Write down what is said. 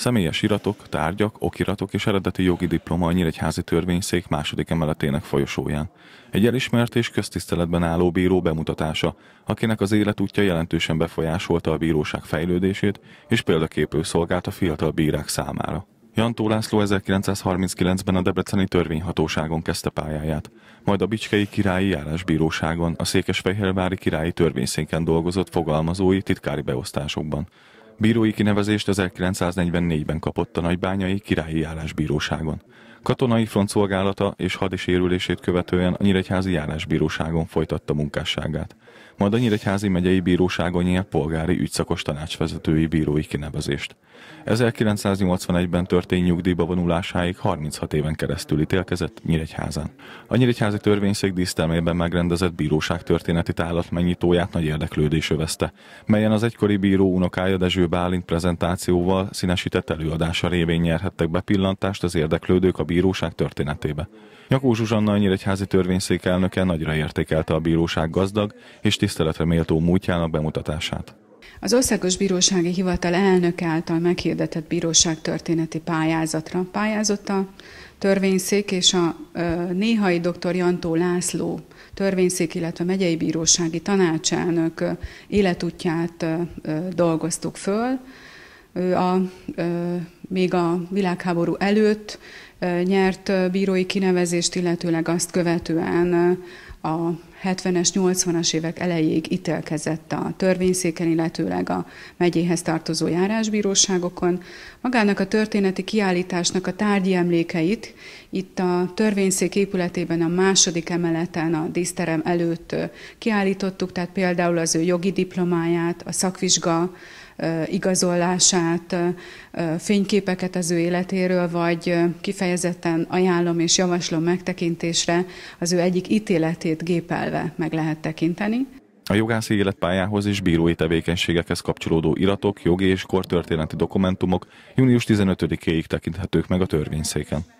Személyes iratok, tárgyak, okiratok és eredeti jogi diploma a Nyíregyházi Törvényszék második emeletének folyosóján. Egy elismert és köztiszteletben álló bíró bemutatása, akinek az életútja jelentősen befolyásolta a bíróság fejlődését, és példaképő szolgált a fiatal bírák számára. Jantó László 1939-ben a Debreceni Törvényhatóságon kezdte pályáját, majd a Bicskei Királyi Járásbíróságon, a Székesfehérvári Királyi Törvényszéken dolgozott fogalmazói titkári beosztásokban. Bírói kinevezést 1944-ben kapott a nagybányai királyi járásbíróságon. Katonai front szolgálata és hadisérülését követően a Nyíregyházi járásbíróságon folytatta munkásságát majd a Nyíregyházi megyei bíróságon nyílt polgári ügyszakos tanácsvezetői bírói kinevezést. 1981-ben történt nyugdíjba vonulásáig 36 éven keresztül ítélkezett Nyíregyházán. A Nyíregyházi törvényszék dísztelmében megrendezett bíróság történeti tálat megnyitóját nagy érdeklődés övezte, melyen az egykori bíró unokája Dezső Bálint prezentációval színesített előadása révén nyerhettek bepillantást az érdeklődők a bíróság történetébe. Nyakó Zsuzsanna a Nyíregyházi törvényszék elnöke nagyra értékelte a bíróság gazdag és tiszteletre méltó múltjának bemutatását. Az Országos Bírósági Hivatal elnök által meghirdetett bíróság történeti pályázatra pályázott a törvényszék és a néhai dr. Jantó László törvényszék, illetve megyei bírósági tanácselnök életútját dolgoztuk föl. Ő a, még a világháború előtt nyert bírói kinevezést, illetőleg azt követően a 70-es, 80-as évek elejéig ítélkezett a törvényszéken, illetőleg a megyéhez tartozó járásbíróságokon. Magának a történeti kiállításnak a tárgyi emlékeit itt a törvényszék épületében a második emeleten a díszterem előtt kiállítottuk, tehát például az ő jogi diplomáját, a szakvizsga igazolását, fényképeket az ő életéről, vagy kifejezetten kifejezetten ajánlom és javaslom megtekintésre, az ő egyik ítéletét gépelve meg lehet tekinteni. A jogászi életpályához és bírói tevékenységekhez kapcsolódó iratok, jogi és kortörténeti dokumentumok június 15-éig tekinthetők meg a törvényszéken.